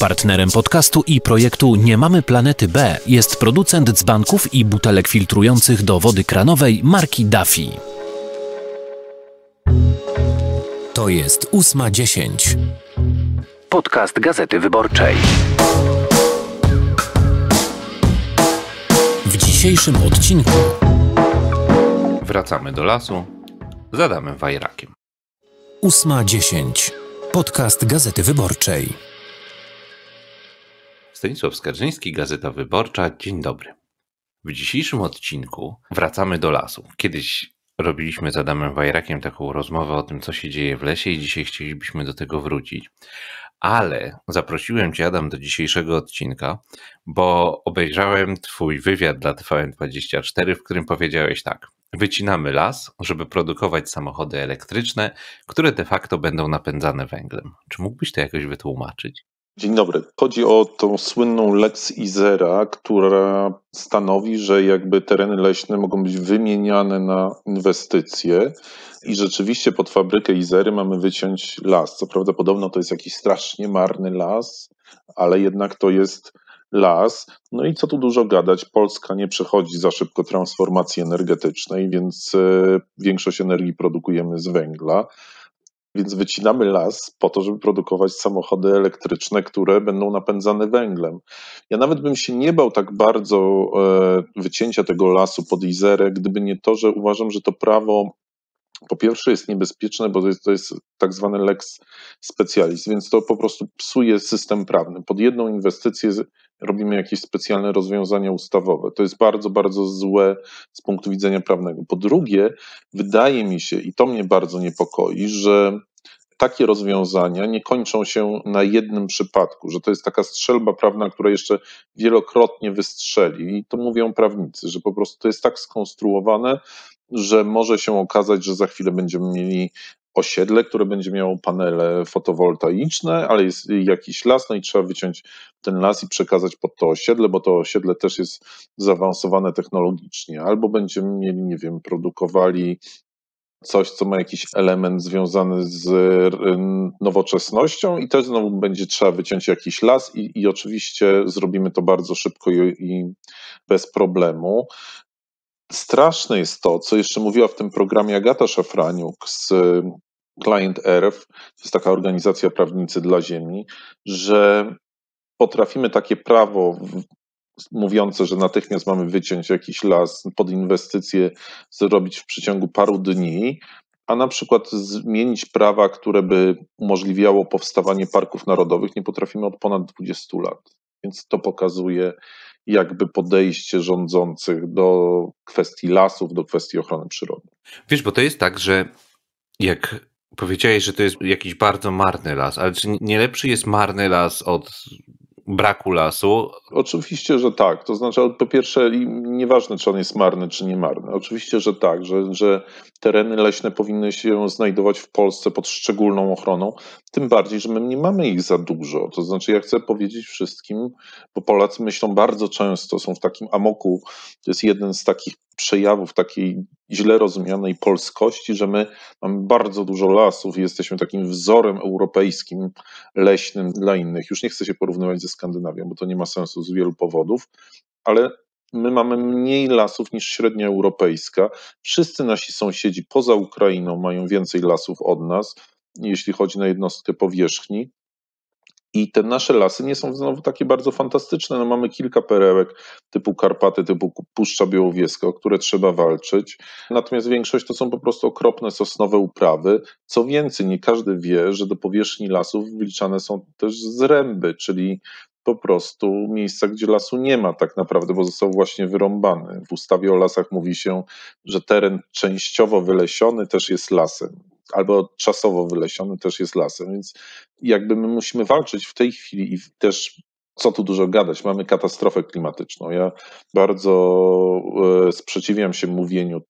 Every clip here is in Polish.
Partnerem podcastu i projektu Nie mamy planety B jest producent dzbanków i butelek filtrujących do wody kranowej marki Duffy. To jest 8.10. Podcast Gazety Wyborczej. W dzisiejszym odcinku wracamy do lasu z Adamem Wajrakiem. 8.10. Podcast Gazety Wyborczej. Stanisław Skarżyński, Gazeta Wyborcza. Dzień dobry. W dzisiejszym odcinku wracamy do lasu. Kiedyś robiliśmy z Adamem Wajrakiem taką rozmowę o tym, co się dzieje w lesie i dzisiaj chcielibyśmy do tego wrócić. Ale zaprosiłem Cię, Adam, do dzisiejszego odcinka, bo obejrzałem Twój wywiad dla TVN24, w którym powiedziałeś tak. Wycinamy las, żeby produkować samochody elektryczne, które de facto będą napędzane węglem. Czy mógłbyś to jakoś wytłumaczyć? Dzień dobry. Chodzi o tą słynną Lex Izera, która stanowi, że jakby tereny leśne mogą być wymieniane na inwestycje i rzeczywiście pod fabrykę Izery mamy wyciąć las. Co prawda podobno to jest jakiś strasznie marny las, ale jednak to jest las. No i co tu dużo gadać, Polska nie przechodzi za szybko transformacji energetycznej, więc e, większość energii produkujemy z węgla więc wycinamy las po to, żeby produkować samochody elektryczne, które będą napędzane węglem. Ja nawet bym się nie bał tak bardzo e, wycięcia tego lasu pod Izerę, gdyby nie to, że uważam, że to prawo po pierwsze jest niebezpieczne, bo to jest, to jest tak zwany lex specialis, więc to po prostu psuje system prawny. Pod jedną inwestycję robimy jakieś specjalne rozwiązania ustawowe. To jest bardzo, bardzo złe z punktu widzenia prawnego. Po drugie, wydaje mi się, i to mnie bardzo niepokoi, że takie rozwiązania nie kończą się na jednym przypadku, że to jest taka strzelba prawna, która jeszcze wielokrotnie wystrzeli. I to mówią prawnicy, że po prostu to jest tak skonstruowane, że może się okazać, że za chwilę będziemy mieli osiedle, które będzie miało panele fotowoltaiczne, ale jest jakiś las, no i trzeba wyciąć ten las i przekazać pod to osiedle, bo to osiedle też jest zaawansowane technologicznie. Albo będziemy mieli, nie wiem, produkowali coś, co ma jakiś element związany z nowoczesnością, i też znowu będzie trzeba wyciąć jakiś las, i, i oczywiście zrobimy to bardzo szybko i, i bez problemu straszne jest to, co jeszcze mówiła w tym programie Agata Szafraniuk z Client Earth, to jest taka organizacja prawnicy dla Ziemi, że potrafimy takie prawo mówiące, że natychmiast mamy wyciąć jakiś las pod inwestycje, zrobić w przeciągu paru dni, a na przykład zmienić prawa, które by umożliwiało powstawanie parków narodowych, nie potrafimy od ponad 20 lat. Więc to pokazuje, jakby podejście rządzących do kwestii lasów, do kwestii ochrony przyrody. Wiesz, bo to jest tak, że jak powiedziałeś, że to jest jakiś bardzo marny las, ale czy nie lepszy jest marny las od braku lasu? Oczywiście, że tak. To znaczy, po pierwsze, nieważne, czy on jest marny, czy nie marny. Oczywiście, że tak, że, że tereny leśne powinny się znajdować w Polsce pod szczególną ochroną, tym bardziej, że my nie mamy ich za dużo. To znaczy, ja chcę powiedzieć wszystkim, bo Polacy myślą bardzo często, są w takim amoku, to jest jeden z takich przejawów takiej źle rozumianej polskości, że my mamy bardzo dużo lasów i jesteśmy takim wzorem europejskim leśnym dla innych. Już nie chcę się porównywać ze Skandynawią, bo to nie ma sensu z wielu powodów, ale My mamy mniej lasów niż średnia europejska. Wszyscy nasi sąsiedzi poza Ukrainą mają więcej lasów od nas, jeśli chodzi na jednostkę powierzchni. I te nasze lasy nie są znowu takie bardzo fantastyczne. No mamy kilka perełek typu Karpaty, typu Puszcza Białowieska, o które trzeba walczyć. Natomiast większość to są po prostu okropne sosnowe uprawy. Co więcej, nie każdy wie, że do powierzchni lasów wliczane są też zręby, czyli po prostu miejsca, gdzie lasu nie ma tak naprawdę, bo został właśnie wyrąbany. W ustawie o lasach mówi się, że teren częściowo wylesiony też jest lasem albo czasowo wylesiony też jest lasem, więc jakby my musimy walczyć w tej chwili i też co tu dużo gadać, mamy katastrofę klimatyczną. Ja bardzo e, sprzeciwiam się mówieniu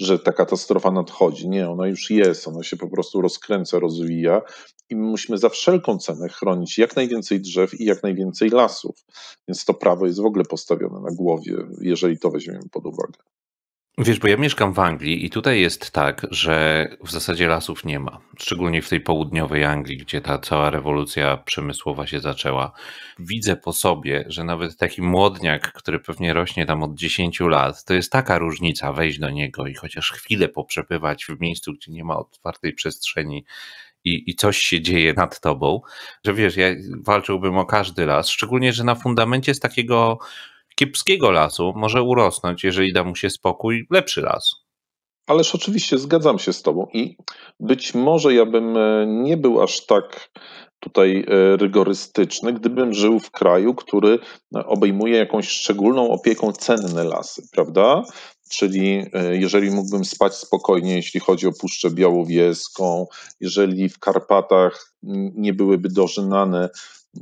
że ta katastrofa nadchodzi. Nie, ona już jest, ona się po prostu rozkręca, rozwija i my musimy za wszelką cenę chronić jak najwięcej drzew i jak najwięcej lasów. Więc to prawo jest w ogóle postawione na głowie, jeżeli to weźmiemy pod uwagę. Wiesz, bo ja mieszkam w Anglii i tutaj jest tak, że w zasadzie lasów nie ma. Szczególnie w tej południowej Anglii, gdzie ta cała rewolucja przemysłowa się zaczęła. Widzę po sobie, że nawet taki młodniak, który pewnie rośnie tam od 10 lat, to jest taka różnica wejść do niego i chociaż chwilę poprzepywać w miejscu, gdzie nie ma otwartej przestrzeni i, i, coś się dzieje nad tobą, że wiesz, ja walczyłbym o każdy las, szczególnie, że na fundamencie z takiego kiepskiego lasu może urosnąć, jeżeli da mu się spokój, lepszy las. Ależ oczywiście zgadzam się z Tobą i być może ja bym e, nie był aż tak tutaj e, rygorystyczny, gdybym żył w kraju, który e, obejmuje jakąś szczególną opieką cenne lasy, prawda? Czyli jeżeli mógłbym spać spokojnie, jeśli chodzi o Puszczę Białowieską, jeżeli w Karpatach nie byłyby dożynane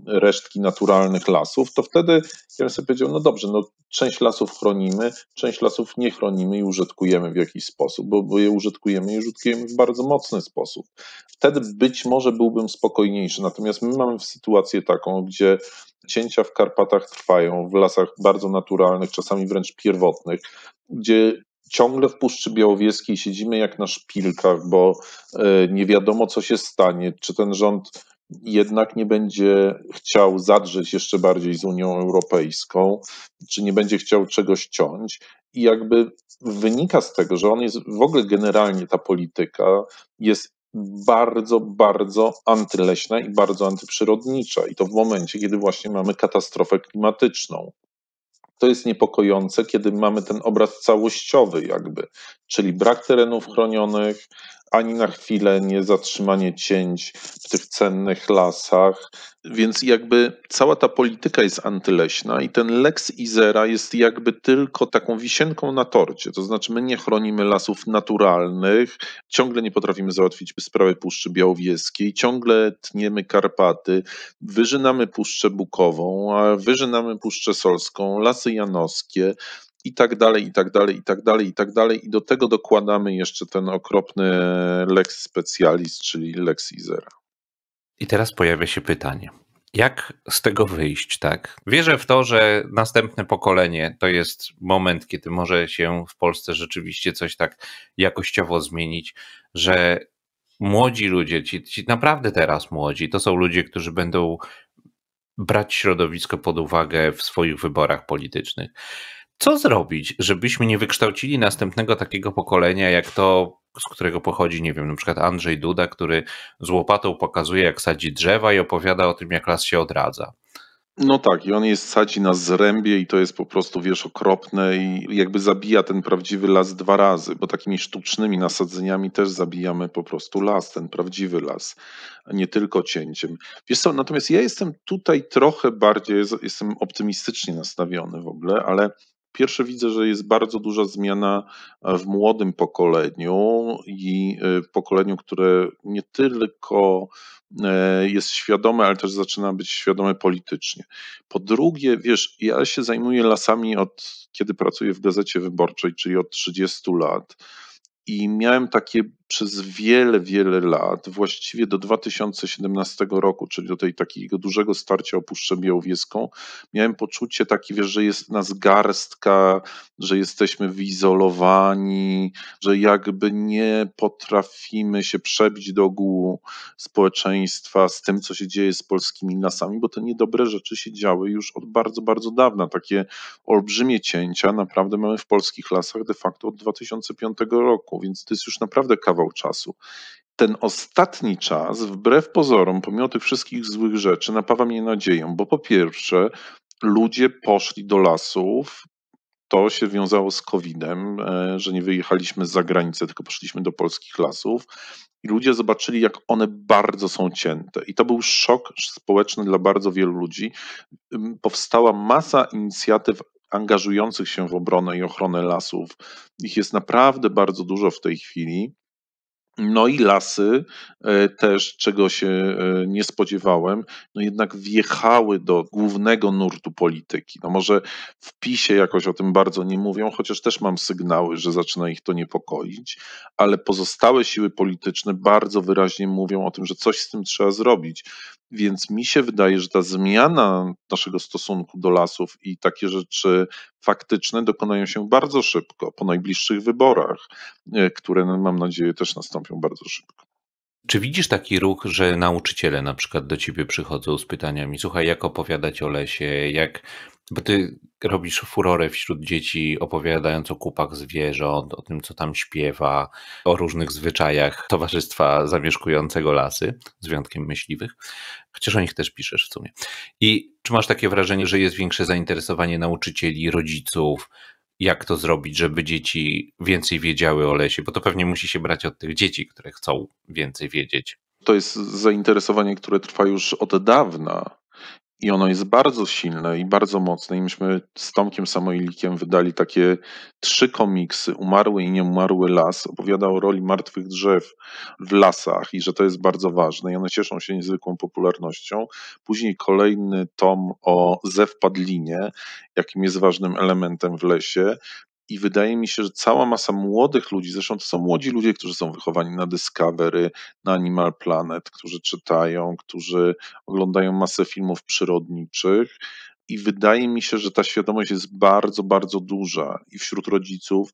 resztki naturalnych lasów, to wtedy ja bym sobie powiedział, no dobrze, no część lasów chronimy, część lasów nie chronimy i użytkujemy w jakiś sposób, bo, bo je użytkujemy i użytkujemy w bardzo mocny sposób. Wtedy być może byłbym spokojniejszy, natomiast my mamy sytuację taką, gdzie cięcia w Karpatach trwają, w lasach bardzo naturalnych, czasami wręcz pierwotnych, gdzie ciągle w Puszczy Białowieskiej siedzimy jak na szpilkach, bo e, nie wiadomo, co się stanie, czy ten rząd jednak nie będzie chciał zadrzeć jeszcze bardziej z Unią Europejską, czy nie będzie chciał czegoś ciąć. I jakby wynika z tego, że on jest w ogóle generalnie ta polityka jest bardzo, bardzo antyleśna i bardzo antyprzyrodnicza. I to w momencie, kiedy właśnie mamy katastrofę klimatyczną. To jest niepokojące, kiedy mamy ten obraz całościowy, jakby, czyli brak terenów chronionych, ani na chwilę nie zatrzymanie cięć w tych cennych lasach. Więc jakby cała ta polityka jest antyleśna i ten Lex Izera jest jakby tylko taką wisienką na torcie. To znaczy my nie chronimy lasów naturalnych, ciągle nie potrafimy załatwić sprawy Puszczy Białowieskiej, ciągle tniemy Karpaty, wyżynamy Puszczę Bukową, wyżynamy Puszczę Solską, Lasy Janowskie, i tak dalej, i tak dalej, i tak dalej, i tak dalej. I do tego dokładamy jeszcze ten okropny Lex Specialis, czyli Lex Izera. I teraz pojawia się pytanie. Jak z tego wyjść, tak? Wierzę w to, że następne pokolenie to jest moment, kiedy może się w Polsce rzeczywiście coś tak jakościowo zmienić, że młodzi ludzie, ci, ci naprawdę teraz młodzi, to są ludzie, którzy będą brać środowisko pod uwagę w swoich wyborach politycznych co zrobić, żebyśmy nie wykształcili następnego takiego pokolenia, jak to, z którego pochodzi, nie wiem, na przykład Andrzej Duda, który z łopatą pokazuje, jak sadzi drzewa i opowiada o tym, jak las się odradza. No tak, i on jest sadzi na zrębie i to jest po prostu, wiesz, okropne i jakby zabija ten prawdziwy las dwa razy, bo takimi sztucznymi nasadzeniami też zabijamy po prostu las, ten prawdziwy las, nie tylko cięciem. Wiesz co, natomiast ja jestem tutaj trochę bardziej, jestem optymistycznie nastawiony w ogóle, ale Pierwsze widzę, że jest bardzo duża zmiana e, w młodym pokoleniu i e, pokoleniu, które nie tylko e, jest świadome, ale też zaczyna być świadome politycznie. Po drugie, wiesz, ja się zajmuję lasami od kiedy pracuję w gazecie wyborczej, czyli od 30 lat. I miałem takie przez wiele, wiele lat, właściwie do 2017 roku, czyli do tej takiego dużego starcia o Puszczę Białowieską, miałem poczucie takie, wiesz, że jest nas garstka, że jesteśmy wyizolowani, że jakby nie potrafimy się przebić do ogółu społeczeństwa z tym, co się dzieje z polskimi lasami, bo te niedobre rzeczy się działy już od bardzo, bardzo dawna. Takie olbrzymie cięcia naprawdę mamy w polskich lasach de facto od 2005 roku, więc to jest już naprawdę kawałek kawał czasu. Ten ostatni czas, wbrew pozorom, pomimo tych wszystkich złych rzeczy, napawa mnie nadzieją, bo po pierwsze, ludzie poszli do lasów, to się wiązało z COVID-em, e, że nie wyjechaliśmy za granicę, tylko poszliśmy do polskich lasów i ludzie zobaczyli, jak one bardzo są cięte. I to był szok społeczny dla bardzo wielu ludzi. Powstała masa inicjatyw angażujących się w obronę i ochronę lasów. Ich jest naprawdę bardzo dużo w tej chwili. No i lasy e, też, czego się e, nie spodziewałem, no jednak wjechały do głównego nurtu polityki. No może w PiSie jakoś o tym bardzo nie mówią, chociaż też mam sygnały, że zaczyna ich to niepokoić, ale pozostałe siły polityczne bardzo wyraźnie mówią o tym, że coś z tym trzeba zrobić. Więc mi się wydaje, że ta zmiana naszego stosunku do lasów i takie rzeczy faktyczne dokonają się bardzo szybko, po najbliższych wyborach, e, które no, mam nadzieję też nastąpią bardzo szybko. Czy widzisz taki ruch, że nauczyciele na przykład do ciebie przychodzą z pytaniami: Słuchaj, jak opowiadać o lesie, jak bo ty robisz furorę wśród dzieci, opowiadając o kupach zwierząt, o tym, co tam śpiewa, o różnych zwyczajach towarzystwa zamieszkującego lasy, z wyjątkiem myśliwych. Chociaż o nich też piszesz w sumie. I czy masz takie wrażenie, że jest większe zainteresowanie nauczycieli, rodziców, jak to zrobić, żeby dzieci więcej wiedziały o lesie? Bo to pewnie musi się brać od tych dzieci, które chcą więcej wiedzieć. To jest zainteresowanie, które trwa już od dawna i ono jest bardzo silne i bardzo mocne. I myśmy z Tomkiem Samoilikiem wydali takie trzy komiksy, Umarły i Nieumarły Las. Opowiada o roli martwych drzew w lasach i że to jest bardzo ważne. I one cieszą się niezwykłą popularnością. Później kolejny tom o zewpadlinie, jakim jest ważnym elementem w lesie. I wydaje mi się, że cała masa młodych ludzi, zresztą to są młodzi ludzie, którzy są wychowani na Discovery, na Animal Planet, którzy czytają, którzy oglądają masę filmów przyrodniczych. I wydaje mi się, że ta świadomość jest bardzo, bardzo duża i wśród rodziców,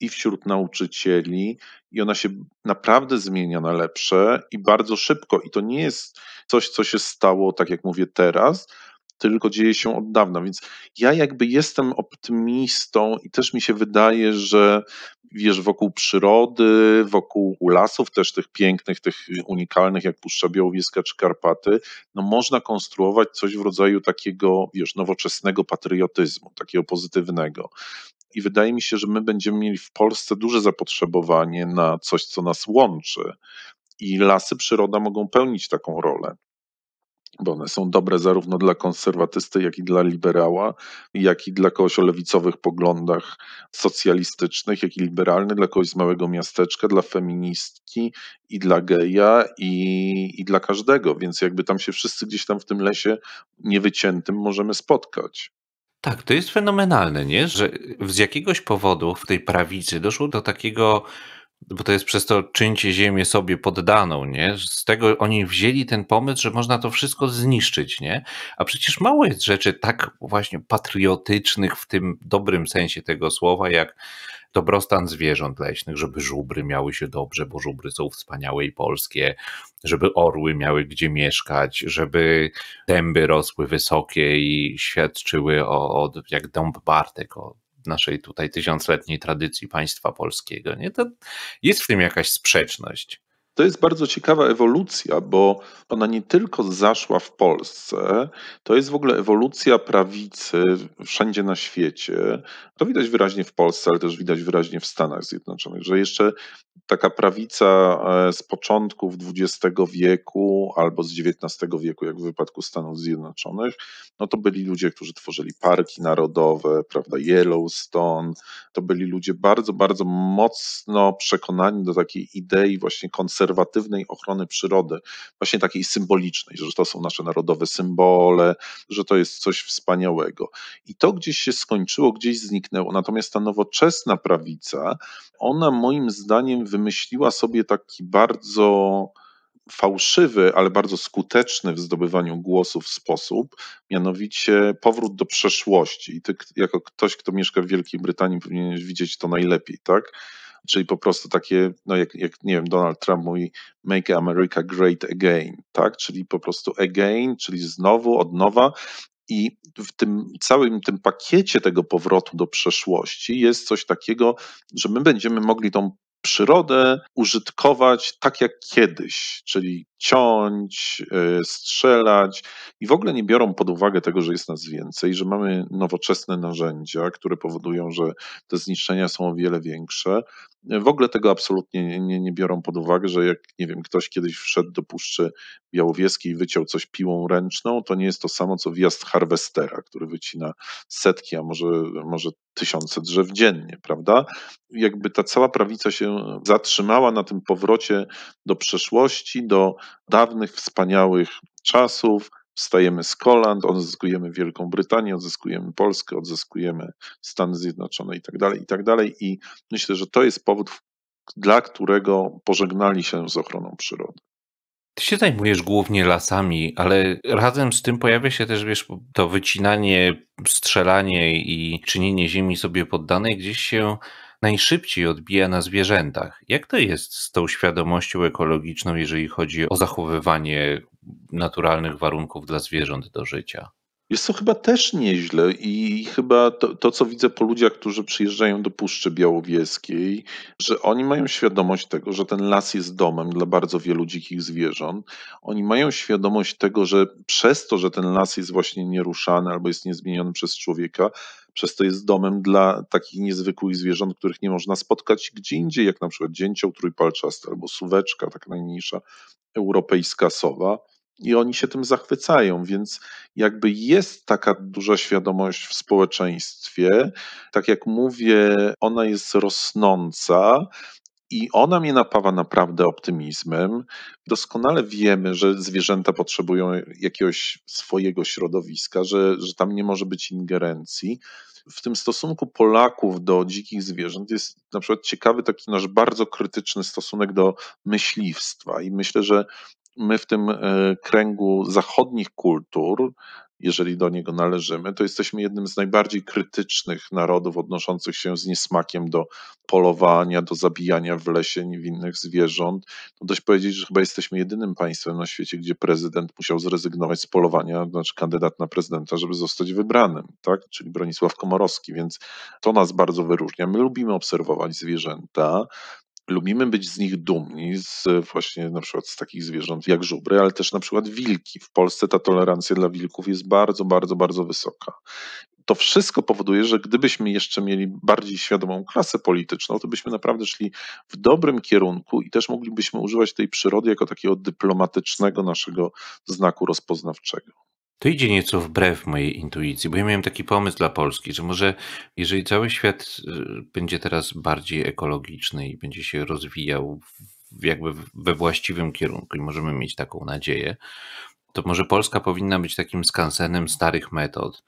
i wśród nauczycieli, i ona się naprawdę zmienia na lepsze i bardzo szybko. I to nie jest coś, co się stało, tak jak mówię teraz, tylko dzieje się od dawna. Więc ja jakby jestem optymistą i też mi się wydaje, że wiesz, wokół przyrody, wokół lasów też tych pięknych, tych unikalnych, jak Puszcza Białowieska czy Karpaty, no można konstruować coś w rodzaju takiego, wiesz, nowoczesnego patriotyzmu, takiego pozytywnego i wydaje mi się, że my będziemy mieli w Polsce duże zapotrzebowanie na coś, co nas łączy. I lasy, przyroda mogą pełnić taką rolę bo one są dobre zarówno dla konserwatysty, jak i dla liberała, jak i dla kogoś o lewicowych poglądach socjalistycznych, jak i liberalnych, dla kogoś z małego miasteczka, dla feministki i dla geja i, i dla każdego, więc jakby tam się wszyscy gdzieś tam w tym lesie niewyciętym możemy spotkać. Tak, to jest fenomenalne, nie? że z jakiegoś powodu w tej prawicy doszło do takiego bo to jest przez to czyńcie ziemię sobie poddaną, nie? Z tego oni wzięli ten pomysł, że można to wszystko zniszczyć, nie? A przecież mało jest rzeczy tak właśnie patriotycznych w tym dobrym sensie tego słowa, jak dobrostan zwierząt leśnych, żeby żubry miały się dobrze, bo żubry są wspaniałe i polskie, żeby orły miały gdzie mieszkać, żeby dęby rosły wysokie i świadczyły o, o jak dąb Bartek, o naszej tutaj tysiącletniej tradycji państwa polskiego. Nie? To jest w tym jakaś sprzeczność. To jest bardzo ciekawa ewolucja, bo ona nie tylko zaszła w Polsce, to jest w ogóle ewolucja prawicy wszędzie na świecie. To widać wyraźnie w Polsce, ale też widać wyraźnie w Stanach Zjednoczonych, że jeszcze taka prawica e, z początków XX wieku albo z XIX wieku, jak w wypadku Stanów Zjednoczonych, no to byli ludzie, którzy tworzyli parki narodowe, prawda, Yellowstone. To byli ludzie bardzo, bardzo mocno przekonani do takiej idei właśnie koncepcji konserwatywnej ochrony przyrody, właśnie takiej symbolicznej, że to są nasze narodowe symbole, że to jest coś wspaniałego. I to gdzieś się skończyło, gdzieś zniknęło. Natomiast ta nowoczesna prawica, ona moim zdaniem wymyśliła sobie taki bardzo fałszywy, ale bardzo skuteczny w zdobywaniu głosów sposób, mianowicie powrót do przeszłości. I ty, jako ktoś, kto mieszka w Wielkiej Brytanii, powinien widzieć to najlepiej, tak? czyli po prostu takie, no jak, jak nie wiem, Donald Trump mówi Make America Great Again, tak, czyli po prostu again, czyli znowu, od nowa i w tym całym tym pakiecie tego powrotu do przeszłości jest coś takiego, że my będziemy mogli tą przyrodę użytkować tak jak kiedyś, czyli ciąć, e, strzelać i w ogóle nie biorą pod uwagę tego, że jest nas więcej, że mamy nowoczesne narzędzia, które powodują, że te zniszczenia są o wiele większe. E, w ogóle tego absolutnie nie, nie, nie biorą pod uwagę, że jak, nie wiem, ktoś kiedyś wszedł do Puszczy Białowieskiej i wyciął coś piłą ręczną, to nie jest to samo, co wjazd harwestera, który wycina setki, a może, może tysiące drzew dziennie, prawda? Jakby ta cała prawica się zatrzymała na tym powrocie do przeszłości, do dawnych, wspaniałych czasów. Wstajemy z kolan, odzyskujemy Wielką Brytanię, odzyskujemy Polskę, odzyskujemy Stany Zjednoczone i tak dalej, i tak dalej. I myślę, że to jest powód, dla którego pożegnali się z ochroną przyrody. Ty się zajmujesz głównie lasami, ale razem z tym pojawia się też, wiesz, to wycinanie, strzelanie i czynienie ziemi sobie poddanej gdzieś się najszybciej odbija na zwierzętach. Jak to jest z tą świadomością ekologiczną, jeżeli chodzi o zachowywanie naturalnych warunków dla zwierząt do życia? Jest to chyba też nieźle i chyba to, to, co widzę po ludziach, którzy przyjeżdżają do Puszczy Białowieskiej, że oni mają świadomość tego, że ten las jest domem dla bardzo wielu dzikich zwierząt. Oni mają świadomość tego, że przez to, że ten las jest właśnie nieruszany albo jest niezmieniony przez człowieka, przez to jest domem dla takich niezwykłych zwierząt, których nie można spotkać gdzie indziej, jak na przykład dzięcioł trójpalczasty albo suweczka, tak najmniejsza europejska sowa i oni się tym zachwycają, więc jakby jest taka duża świadomość w społeczeństwie. Tak jak mówię, ona jest rosnąca. I ona mnie napawa naprawdę optymizmem. Doskonale wiemy, że zwierzęta potrzebują jakiegoś swojego środowiska, że, że tam nie może być ingerencji. W tym stosunku Polaków do dzikich zwierząt jest na przykład ciekawy taki nasz bardzo krytyczny stosunek do myśliwstwa. I myślę, że my w tym e, kręgu zachodnich kultur, jeżeli do niego należymy, to jesteśmy jednym z najbardziej krytycznych narodów odnoszących się z niesmakiem do polowania, do zabijania w lesie niewinnych zwierząt. No dość powiedzieć, że chyba jesteśmy jedynym państwem na świecie, gdzie prezydent musiał zrezygnować z polowania, znaczy kandydat na prezydenta, żeby zostać wybranym, tak? czyli Bronisław Komorowski, więc to nas bardzo wyróżnia. My lubimy obserwować zwierzęta, Lubimy być z nich dumni, z właśnie na przykład z takich zwierząt jak żubry, ale też na przykład wilki. W Polsce ta tolerancja dla wilków jest bardzo, bardzo, bardzo wysoka. To wszystko powoduje, że gdybyśmy jeszcze mieli bardziej świadomą klasę polityczną, to byśmy naprawdę szli w dobrym kierunku i też moglibyśmy używać tej przyrody jako takiego dyplomatycznego naszego znaku rozpoznawczego. To idzie nieco wbrew mojej intuicji, bo ja miałem taki pomysł dla Polski, że może jeżeli cały świat y, będzie teraz bardziej ekologiczny i będzie się rozwijał jakby we właściwym kierunku i możemy mieć taką nadzieję, to może Polska powinna być takim skansenem starych metod.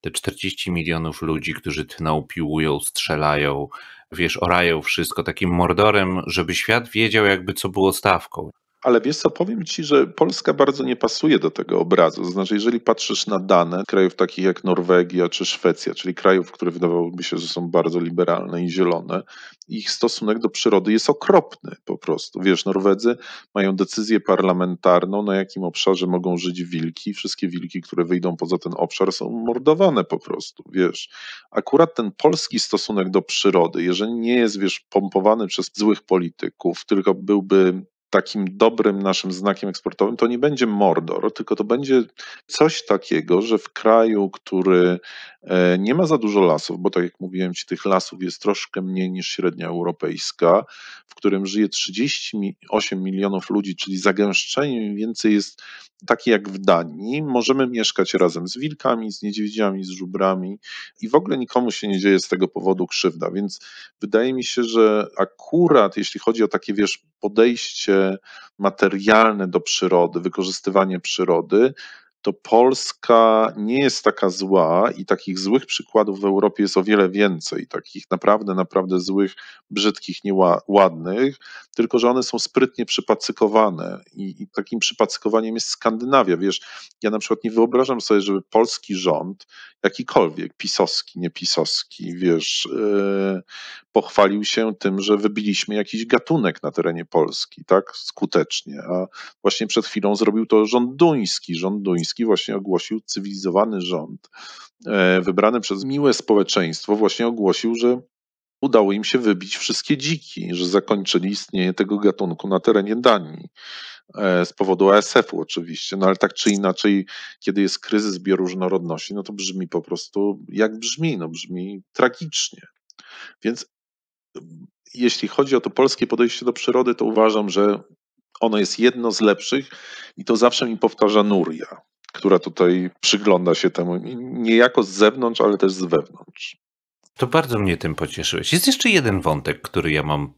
Te 40 milionów ludzi, którzy tną, piłują, strzelają, wiesz, orają wszystko takim mordorem, żeby świat wiedział jakby co było stawką. Ale wiesz co, powiem Ci, że Polska bardzo nie pasuje do tego obrazu. Znaczy, jeżeli patrzysz na dane krajów takich jak Norwegia czy Szwecja, czyli krajów, które wydawałoby się, że są bardzo liberalne i zielone, ich stosunek do przyrody jest okropny po prostu. Wiesz, Norwedzy mają decyzję parlamentarną, na jakim obszarze mogą żyć wilki. Wszystkie wilki, które wyjdą poza ten obszar, są mordowane po prostu, wiesz. Akurat ten polski stosunek do przyrody, jeżeli nie jest, wiesz, pompowany przez złych polityków, tylko byłby takim dobrym naszym znakiem eksportowym to nie będzie Mordor, tylko to będzie coś takiego, że w kraju, który e, nie ma za dużo lasów, bo tak jak mówiłem Ci, tych lasów jest troszkę mniej niż średnia europejska, w którym żyje 38 milionów ludzi, czyli zagęszczenie mniej więcej jest takie jak w Danii. Możemy mieszkać razem z wilkami, z niedźwiedziami, z żubrami i w ogóle nikomu się nie dzieje z tego powodu krzywda, więc wydaje mi się, że akurat jeśli chodzi o takie, wiesz, podejście materialne do przyrody, wykorzystywanie przyrody, to Polska nie jest taka zła i takich złych przykładów w Europie jest o wiele więcej, takich naprawdę, naprawdę złych, brzydkich, nieładnych, tylko że one są sprytnie przypacykowane i, i takim przypacykowaniem jest Skandynawia. Wiesz, ja na przykład nie wyobrażam sobie, żeby polski rząd jakikolwiek, pisowski, niepisowski, wiesz, yy, pochwalił się tym, że wybiliśmy jakiś gatunek na terenie Polski, tak, skutecznie, a właśnie przed chwilą zrobił to rząd duński, rząd duński właśnie ogłosił, cywilizowany rząd, yy, wybrany przez miłe społeczeństwo właśnie ogłosił, że udało im się wybić wszystkie dziki, że zakończyli istnienie tego gatunku na terenie Danii. E, z powodu ASF-u oczywiście, no ale tak czy inaczej, kiedy jest kryzys bioróżnorodności, no to brzmi po prostu jak brzmi, no brzmi tragicznie. Więc jeśli chodzi o to polskie podejście do przyrody, to uważam, że ono jest jedno z lepszych i to zawsze mi powtarza Nuria, która tutaj przygląda się temu niejako z zewnątrz, ale też z wewnątrz. To bardzo mnie tym pocieszyłeś. Jest jeszcze jeden wątek, który ja mam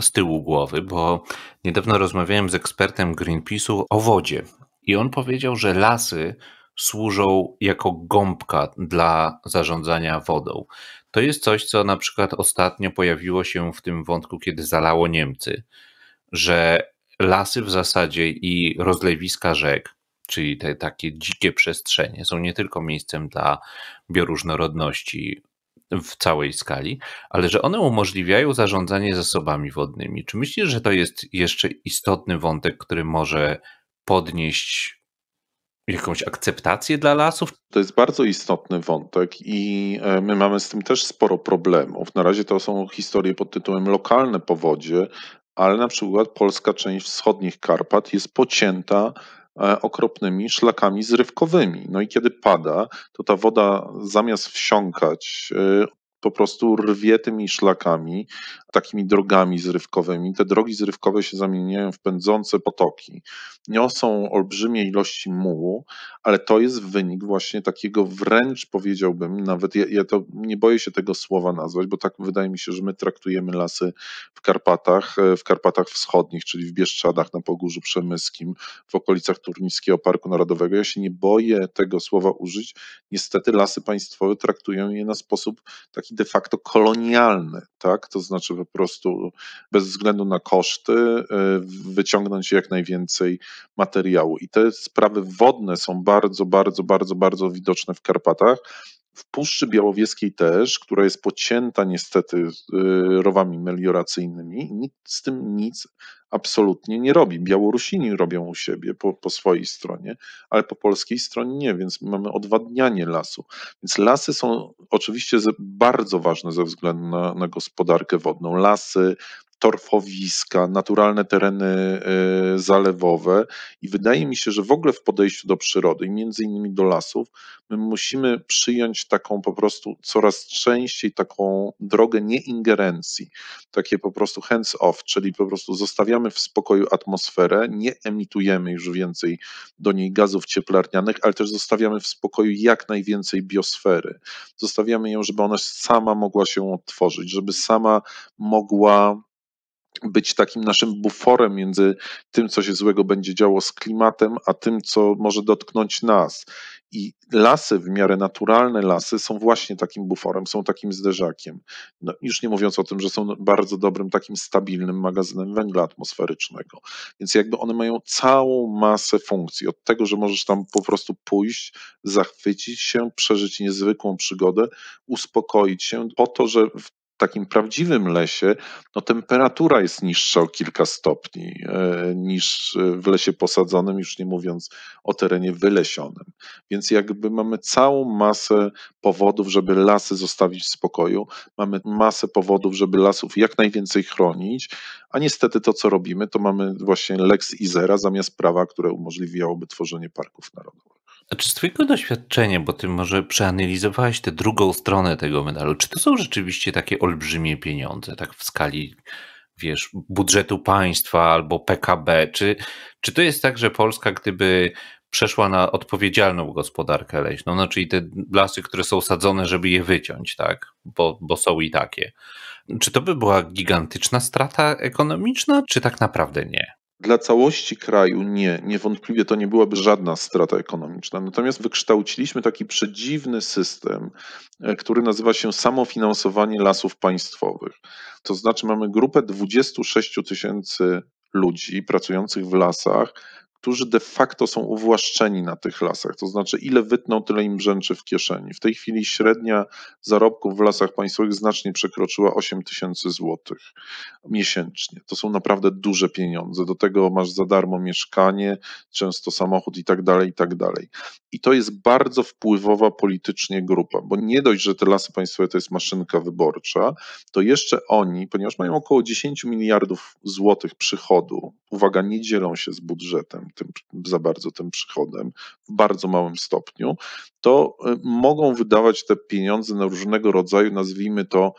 z tyłu głowy, bo niedawno rozmawiałem z ekspertem Greenpeace'u o wodzie i on powiedział, że lasy służą jako gąbka dla zarządzania wodą. To jest coś, co na przykład ostatnio pojawiło się w tym wątku, kiedy zalało Niemcy, że lasy w zasadzie i rozlewiska rzek, czyli te takie dzikie przestrzenie, są nie tylko miejscem dla bioróżnorodności w całej skali, ale że one umożliwiają zarządzanie zasobami wodnymi. Czy myślisz, że to jest jeszcze istotny wątek, który może podnieść jakąś akceptację dla lasów? To jest bardzo istotny wątek i e, my mamy z tym też sporo problemów. Na razie to są historie pod tytułem lokalne powodzie, ale na przykład polska część wschodnich Karpat jest pocięta E, okropnymi szlakami zrywkowymi. No i kiedy pada, to ta woda zamiast wsiąkać, e, po prostu rwie tymi szlakami, takimi drogami zrywkowymi. Te drogi zrywkowe się zamieniają w pędzące potoki. Niosą olbrzymie ilości mułu, ale to jest wynik właśnie takiego wręcz powiedziałbym, nawet ja, ja to nie boję się tego słowa nazwać, bo tak wydaje mi się, że my traktujemy lasy w Karpatach, e, w Karpatach Wschodnich, czyli w Bieszczadach na Pogórzu Przemyskim, w okolicach Turnickiego Parku Narodowego. Ja się nie boję tego słowa użyć. Niestety lasy państwowe traktują je na sposób taki taki de facto kolonialny, tak? To znaczy po prostu bez względu na koszty y, wyciągnąć jak najwięcej materiału. I te sprawy wodne są bardzo, bardzo, bardzo, bardzo widoczne w Karpatach. W Puszczy Białowieskiej też, która jest pocięta niestety y, rowami melioracyjnymi, nikt z tym nic absolutnie nie robi. Białorusini robią u siebie po, po swojej stronie, ale po polskiej stronie nie, więc mamy odwadnianie lasu. Więc lasy są oczywiście bardzo ważne ze względu na, na gospodarkę wodną. Lasy, torfowiska, naturalne tereny y, zalewowe i wydaje mi się, że w ogóle w podejściu do przyrody i między innymi do lasów, my musimy przyjąć taką po prostu coraz częściej taką drogę nieingerencji, takie po prostu hands off, czyli po prostu zostawiamy zostawiamy w spokoju atmosferę, nie emitujemy już więcej do niej gazów cieplarnianych, ale też zostawiamy w spokoju jak najwięcej biosfery. Zostawiamy ją, żeby ona sama mogła się odtworzyć, żeby sama mogła być takim naszym buforem między tym, co się złego będzie działo z klimatem, a tym, co może dotknąć nas. I lasy, w miarę naturalne lasy, są właśnie takim buforem, są takim zderzakiem. No, już nie mówiąc o tym, że są bardzo dobrym, takim stabilnym magazynem węgla atmosferycznego. Więc jakby one mają całą masę funkcji. Od tego, że możesz tam po prostu pójść, zachwycić się, przeżyć niezwykłą przygodę, uspokoić się, po to, że w takim prawdziwym lesie no, temperatura jest niższa o kilka stopni e, niż e, w lesie posadzonym, już nie mówiąc o terenie wylesionym. Więc jakby mamy całą masę powodów, żeby lasy zostawić w spokoju, mamy masę powodów, żeby lasów jak najwięcej chronić, a niestety to, co robimy, to mamy właśnie Lex Izera zamiast prawa, które umożliwiałoby tworzenie parków narodowych. A czy z Twojego doświadczenia, bo Ty może przeanalizowałeś tę drugą stronę tego medalu, czy to są rzeczywiście takie olbrzymie pieniądze, tak w skali, wiesz, budżetu państwa albo PKB? Czy, czy to jest tak, że Polska, gdyby przeszła na odpowiedzialną gospodarkę leśną, no czyli te lasy, które są sadzone, żeby je wyciąć, tak, bo, bo są i takie. Czy to by była gigantyczna strata ekonomiczna, czy tak naprawdę nie? Dla całości kraju nie, niewątpliwie to nie byłaby żadna strata ekonomiczna. Natomiast wykształciliśmy taki przedziwny system, e, który nazywa się samofinansowanie lasów państwowych. To znaczy mamy grupę 26 tysięcy ludzi pracujących w lasach, którzy de facto są uwłaszczeni na tych lasach. To znaczy, ile wytną, tyle im brzęczy w kieszeni. W tej chwili średnia zarobków w lasach państwowych znacznie przekroczyła 8 tysięcy złotych miesięcznie. To są naprawdę duże pieniądze. Do tego masz za darmo mieszkanie, często samochód i tak dalej, i tak dalej. I to jest bardzo wpływowa politycznie grupa, bo nie dość, że te lasy państwowe to jest maszynka wyborcza, to jeszcze oni, ponieważ mają około 10 miliardów złotych przychodu, uwaga, nie dzielą się z budżetem, tym, za bardzo tym przychodem w bardzo małym stopniu, to y, mogą wydawać te pieniądze na różnego rodzaju, nazwijmy to,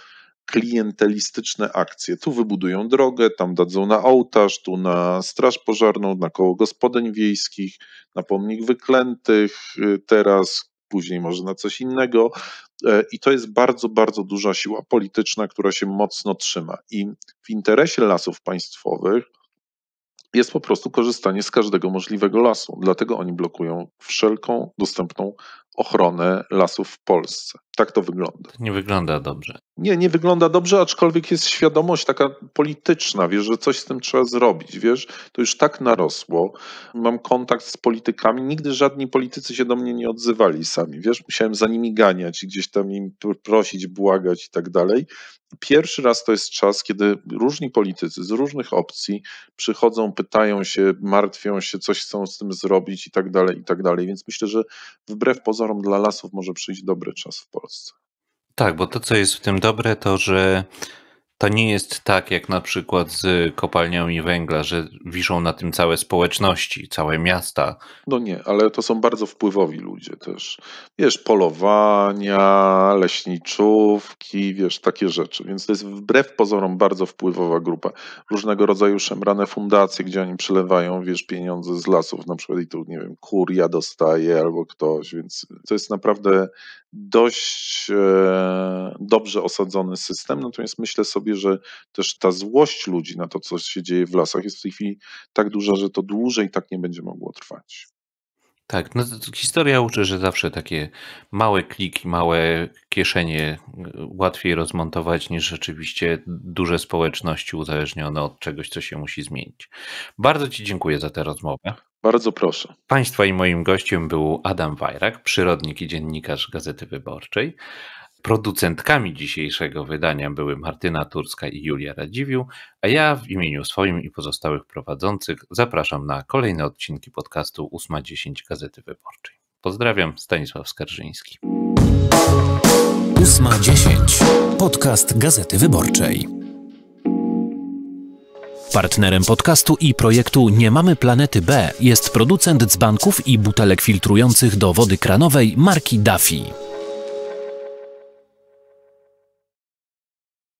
klientelistyczne akcje. Tu wybudują drogę, tam dadzą na ołtarz, tu na straż pożarną, na koło gospodyń wiejskich, na pomnik wyklętych, y, teraz później może na coś innego. E, I to jest bardzo, bardzo duża siła polityczna, która się mocno trzyma. I w interesie lasów państwowych jest po prostu korzystanie z każdego możliwego lasu. Dlatego oni blokują wszelką dostępną Ochronę lasów w Polsce. Tak to wygląda. Nie wygląda dobrze. Nie, nie wygląda dobrze, aczkolwiek jest świadomość taka polityczna, wiesz, że coś z tym trzeba zrobić, wiesz, to już tak narosło. Mam kontakt z politykami, nigdy żadni politycy się do mnie nie odzywali sami, wiesz, musiałem za nimi ganiać, gdzieś tam im prosić, błagać i tak dalej. Pierwszy raz to jest czas, kiedy różni politycy z różnych opcji przychodzą, pytają się, martwią się, coś chcą z tym zrobić i tak dalej, i tak dalej, więc myślę, że wbrew pozorom pozorom dla lasów może przyjść dobry czas w Polsce. Tak, bo to, co jest w tym dobre, to że to nie jest tak jak na przykład z kopalniami węgla, że wiszą na tym całe społeczności, całe miasta. No nie, ale to są bardzo wpływowi ludzie też. Wiesz, polowania, leśniczówki, wiesz, takie rzeczy. Więc to jest wbrew pozorom bardzo wpływowa grupa. Różnego rodzaju szemrane fundacje, gdzie oni przelewają, wiesz, pieniądze z lasów na przykład i tu, nie wiem, kuria dostaje albo ktoś, więc to jest naprawdę dość e, dobrze osadzony system, natomiast myślę sobie, że też ta złość ludzi na to, co się dzieje w lasach jest w tej chwili tak duża, że to dłużej tak nie będzie mogło trwać. Tak, no, historia uczy, że zawsze takie małe kliki, małe kieszenie e, łatwiej rozmontować niż rzeczywiście duże społeczności uzależnione od czegoś, co się musi zmienić. Bardzo Ci dziękuję za tę rozmowę. Bardzo proszę. Państwa i moim gościem był Adam Wajrak, przyrodnik i dziennikarz Gazety Wyborczej. Producentkami dzisiejszego wydania były Martyna Turska i Julia Radziwiu, a ja w imieniu swoim i pozostałych prowadzących zapraszam na kolejne odcinki podcastu 8.10 Gazety Wyborczej. Pozdrawiam, Stanisław Skarżyński. 8.10 Podcast Gazety Wyborczej. Partnerem podcastu i projektu Nie mamy planety B jest producent dzbanków i butelek filtrujących do wody kranowej marki Dafi.